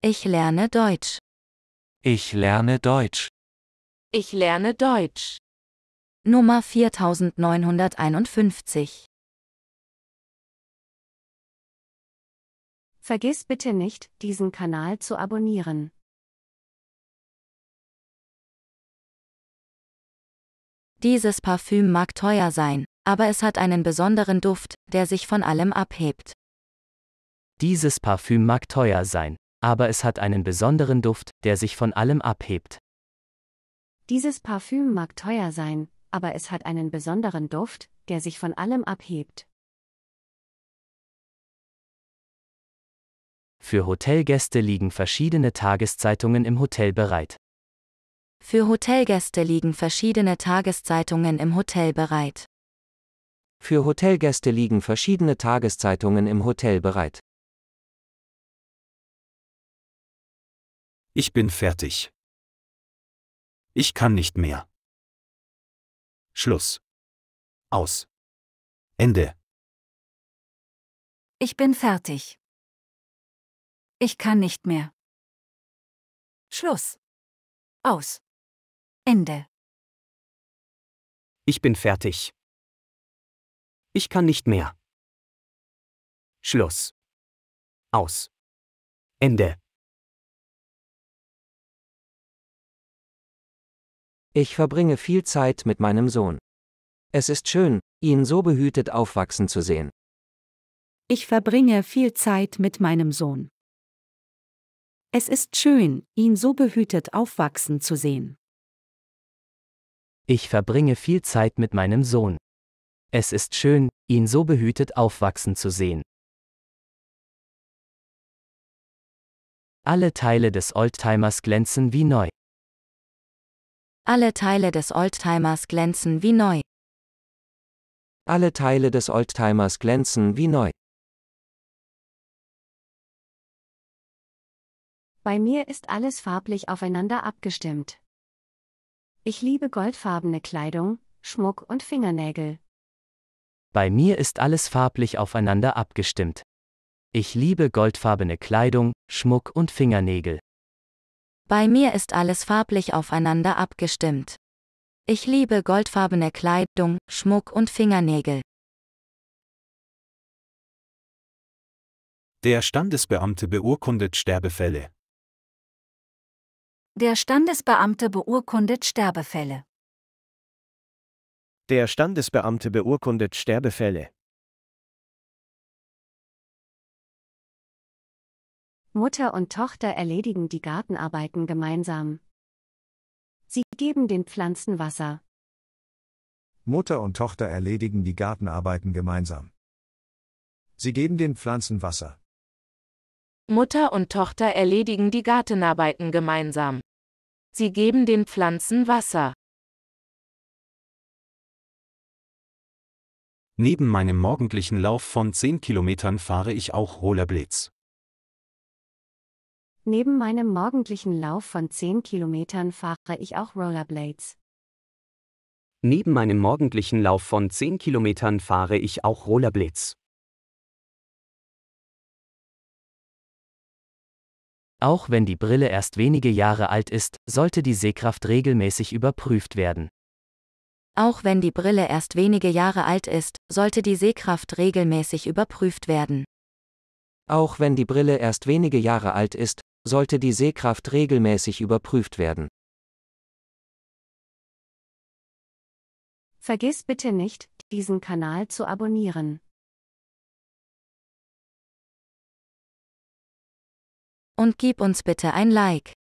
Ich lerne Deutsch. Ich lerne Deutsch. Ich lerne Deutsch. Nummer 4951. Vergiss bitte nicht, diesen Kanal zu abonnieren. Dieses Parfüm mag teuer sein, aber es hat einen besonderen Duft, der sich von allem abhebt. Dieses Parfüm mag teuer sein, aber es hat einen besonderen Duft, der sich von allem abhebt. Dieses Parfüm mag teuer sein, aber es hat einen besonderen Duft, der sich von allem abhebt. Für Hotelgäste liegen verschiedene Tageszeitungen im Hotel bereit. Für Hotelgäste liegen verschiedene Tageszeitungen im Hotel bereit. Für Hotelgäste liegen verschiedene Tageszeitungen im Hotel bereit. Ich bin fertig. Ich kann nicht mehr. Schluss. Aus. Ende. Ich bin fertig. Ich kann nicht mehr. Schluss. Aus. Ende. Ich bin fertig. Ich kann nicht mehr. Schluss. Aus. Ende. Ich verbringe viel Zeit mit meinem Sohn. Es ist schön, ihn so behütet aufwachsen zu sehen. Ich verbringe viel Zeit mit meinem Sohn. Es ist schön, ihn so behütet aufwachsen zu sehen. Ich verbringe viel Zeit mit meinem Sohn. Es ist schön, ihn so behütet aufwachsen zu sehen. Alle Teile des Oldtimers glänzen wie neu. Alle Teile des Oldtimers glänzen wie neu. Alle Teile des Oldtimers glänzen wie neu. Bei mir ist alles farblich aufeinander abgestimmt. Ich liebe goldfarbene Kleidung, Schmuck und Fingernägel. Bei mir ist alles farblich aufeinander abgestimmt. Ich liebe goldfarbene Kleidung, Schmuck und Fingernägel. Bei mir ist alles farblich aufeinander abgestimmt. Ich liebe goldfarbene Kleidung, Schmuck und Fingernägel. Der Standesbeamte beurkundet Sterbefälle. Der Standesbeamte beurkundet Sterbefälle. Der Standesbeamte beurkundet Sterbefälle. Mutter und Tochter erledigen die Gartenarbeiten gemeinsam. Sie geben den Pflanzen Wasser. Mutter und Tochter erledigen die Gartenarbeiten gemeinsam. Sie geben den Pflanzen Wasser. Mutter und Tochter erledigen die Gartenarbeiten gemeinsam. Sie geben den Pflanzen Wasser. Neben meinem morgendlichen Lauf von 10 Kilometern fahre ich auch Rollerblitz. Neben meinem morgendlichen Lauf von 10 Kilometern fahre ich auch Rollerblades. Neben meinem morgendlichen Lauf von 10 Kilometern fahre ich auch Rollerblades. Auch wenn die Brille erst wenige Jahre alt ist, sollte die Sehkraft regelmäßig überprüft werden. Auch wenn die Brille erst wenige Jahre alt ist, sollte die Sehkraft regelmäßig überprüft werden. Auch wenn die Brille erst wenige Jahre alt ist, sollte die Sehkraft regelmäßig überprüft werden. Vergiss bitte nicht, diesen Kanal zu abonnieren. Und gib uns bitte ein Like.